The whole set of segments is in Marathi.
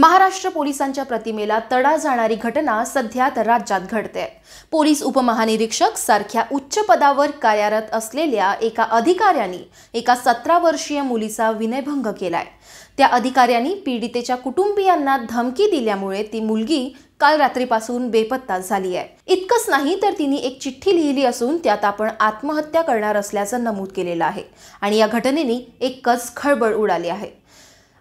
महाराष्ट्र पोलिसांच्या प्रतिमेला तडा जाणारी घटना सध्या राज्यात घडते पोलीस उपमहानिरीक्षक सारख्या उच्च पदावर कार्यरत असलेल्या एका अधिकाऱ्याने एका सतरा वर्षीय मुलीचा विनयभंग केलाय त्या अधिकाऱ्यांनी पीडितेच्या कुटुंबियांना धमकी दिल्यामुळे ती मुलगी काल रात्रीपासून बेपत्ता झाली आहे इतकंच नाही तर तिने एक चिठ्ठी लिहिली असून त्यात आपण आत्महत्या करणार असल्याचं नमूद केलेलं आहे आणि या घटनेने एकच खळबळ उडाली आहे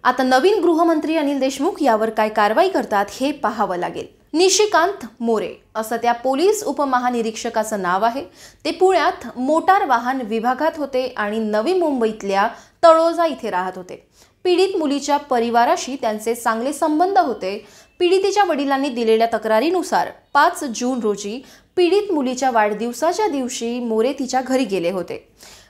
आता नवीन गृहमंत्री अनिल देशमुख यावर काय कारवाई करतात हे पाहावं लागेल निशिकांत मोरे असं त्या पोलीस उपमहानिरीक्षकाचं नाव आहे ते पुण्यात मोटार वाहन विभागात होते आणि नवी मुंबईतल्या तळोजा इथे राहत होते पीडित मुलीच्या परिवाराशी त्यांचे चांगले संबंध होते पीडितेच्या वडिलांनी दिलेल्या तक्रारीनुसार पाच जून रोजी पीडित मुलीच्या वाढदिवसाच्या दिवशी मोरे तिच्या घरी गेले होते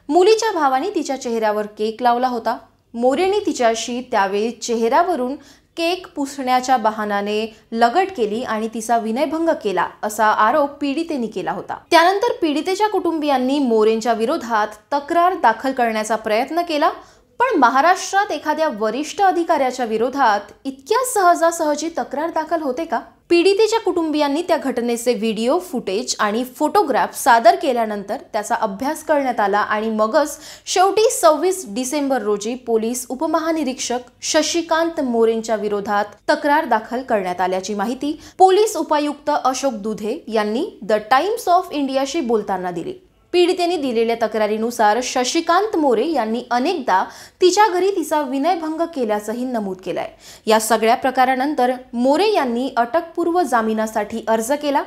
मुलीच्या भावाने तिच्या चेहऱ्यावर केक लावला होता मोरेने तिच्याशी त्यावेळी चेहऱ्यावरून केक पुसण्याच्या बहानाने लगट केली आणि तिचा विनयभंग केला असा आरोप पीडितेने केला होता त्यानंतर पीडितेच्या कुटुंबियांनी मोरेंच्या विरोधात तक्रार दाखल करण्याचा प्रयत्न केला पण महाराष्ट्रात एखाद्या वरिष्ठ अधिकाऱ्याच्या विरोधात इतक्या सहजासहजी तक्रार दाखल होते का पीडितेच्या कुटुंबियांनी त्या घटनेचे व्हिडिओ फुटेज आणि फोटोग्राफ सादर केल्यानंतर त्याचा अभ्यास करण्यात आला आणि मगच शेवटी सव्वीस डिसेंबर रोजी पोलीस उपमहानिरीक्षक शशिकांत मोरेंच्या विरोधात तक्रार दाखल करण्यात आल्याची माहिती पोलीस उपायुक्त अशोक दुधे यांनी द टाइम्स ऑफ इंडियाशी बोलताना दिली पीडितेने दिलेल्या तक्रारीनुसार शशिकांत मोरे यांनी अनेकदा तिच्या घरी तिचा विनयभंग केल्याचंही नमूद केलंय या सगळ्या प्रकारानंतर मोरे यांनी अटकपूर्व जामिनासाठी अर्ज केला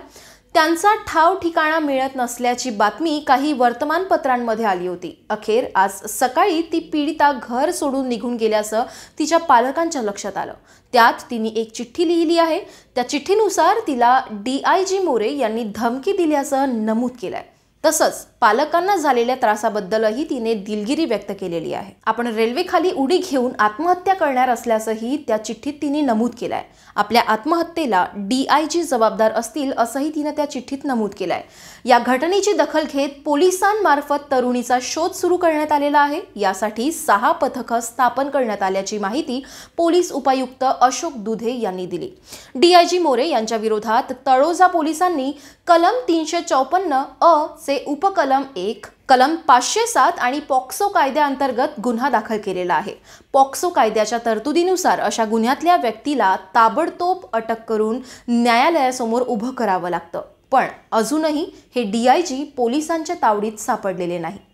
त्यांचा ठाव ठिकाणा मिळत नसल्याची बातमी काही वर्तमानपत्रांमध्ये आली होती अखेर आज सकाळी ती पीडिता घर सोडून निघून गेल्याचं तिच्या पालकांच्या लक्षात आलं त्यात तिने एक चिठ्ठी लिहिली आहे त्या चिठ्ठीनुसार तिला डी आय जी मोरे यांनी धमकी दिल्याचं नमूद केलं आहे तसंच पालकांना झालेल्या त्रासाबद्दलही तिने दिलगिरी व्यक्त केलेली आहे आपण रेल्वे खाली उडी घेऊन आत्महत्या करणार असल्याचंही त्या चिठ्ठीत तिने नमूद केलंय आपल्या आत्महत्येला डी आय जी जबाबदार असतील असंही तिनं त्या चिठ्ठीत नमूद केलं या घटनेची दखल घेत पोलिसांमार्फत तरुणीचा शोध सुरू करण्यात आलेला आहे यासाठी सहा पथक स्थापन करण्यात आल्याची माहिती पोलीस उपायुक्त अशोक दुधे यांनी दिली डी मोरे यांच्या विरोधात तळोजा पोलिसांनी कलम तीनशे चौपन्न अ ते उपकलम एक कलम पाचशे सात आणि पॉक्सो कायद्याअंतर्गत गुन्हा दाखल केलेला आहे पॉक्सो कायद्याच्या तरतुदीनुसार अशा गुन्ह्यातल्या व्यक्तीला ताबडतोब अटक करून न्यायालयासमोर उभं करावं लागतं पण अजूनही हे डी आय जी पोलिसांच्या तावडीत सापडलेले नाही